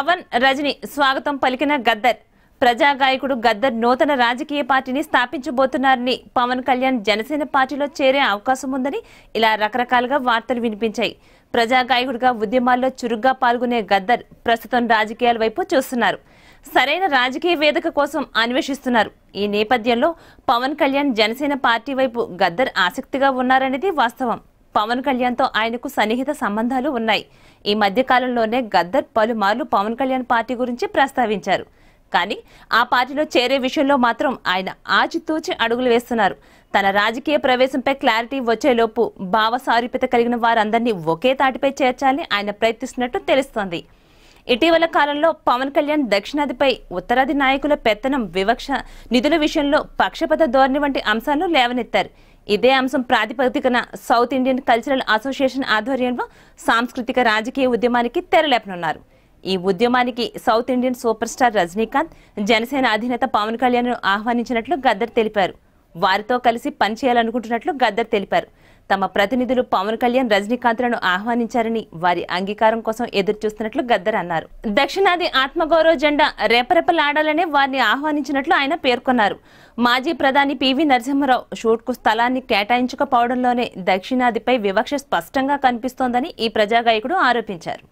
పవన్ రజని స్వాగతం పలికిన గద్దర్ ప్రజా గాయకుడు గద్దర్ నూతన రాజకీయ పార్టీని స్థాపించబోతున్నారని పవన్ కళ్యాణ్ జనసేన పార్టీలో చేరే అవకాశం ఉందని ఇలా రకరకాలుగా వార్తలు వినిపించాయి ప్రజా గాయకుడిగా ఉద్యమాల్లో చురుగ్గా పాల్గొనే గద్దర్ ప్రస్తుతం రాజకీయాల వైపు చూస్తున్నారు సరైన రాజకీయ వేదిక కోసం అన్వేషిస్తున్నారు ఈ నేపథ్యంలో పవన్ కళ్యాణ్ జనసేన పార్టీ వైపు గద్దర్ ఆసక్తిగా ఉన్నారనేది వాస్తవం పవన్ కళ్యాణ్ తో ఆయనకు సన్నిహిత సంబంధాలు ఉన్నాయి ఈ మధ్య కాలంలోనే గద్దర్ పలుమార్లు పవన్ కళ్యాణ్ పార్టీ గురించి ప్రస్తావించారు కానీ ఆ పార్టీలో చేరే విషయంలో మాత్రం ఆయన ఆచితూచి అడుగులు వేస్తున్నారు తన రాజకీయ ప్రవేశంపై క్లారిటీ వచ్చేలోపు భావ సారూప్యత కలిగిన వారందరినీ ఒకే తాటిపై చేర్చాలని ఆయన ప్రయత్నిస్తున్నట్టు తెలుస్తోంది ఇటీవల కాలంలో పవన్ కళ్యాణ్ దక్షిణాదిపై ఉత్తరాది నాయకుల పెత్తనం వివక్ష నిధుల విషయంలో పక్షపాత ధోరణి వంటి అంశాలను లేవనెత్తారు ఇదే అంశం ప్రాతిపదికన సౌత్ ఇండియన్ కల్చరల్ అసోసియేషన్ ఆధ్వర్యంలో సాంస్కృతిక రాజకీయ ఉద్యమానికి తెరలేపనున్నారు ఈ ఉద్యమానికి South Indian superstar Rajinikanth Janasena అధినేత పవన్ కళ్యాణ్ ఆహ్వానించినట్లు గద్దర్ తెలిపారు వారితో కలిసి పనిచేయాలనుకుంటున్నట్లు గద్దర్ తెలిపారు తమ ప్రతినిధులు పవన్ కళ్యాణ్ రజనీకాంత్లను ఆహ్వానించారని వారి అంగీకారం కోసం ఎదురు చూస్తున్నట్లు గద్దర్ అన్నారు దక్షిణాది ఆత్మగౌరవ జెండా రేపరేపలాడాలనే వారిని ఆహ్వానించినట్లు ఆయన పేర్కొన్నారు మాజీ ప్రధాని పివి నరసింహరావు షూట్కు స్థలాన్ని కేటాయించకపోవడంలోనే దక్షిణాదిపై వివక్ష స్పష్టంగా కనిపిస్తోందని ఈ ప్రజాగాయకుడు ఆరోపించారు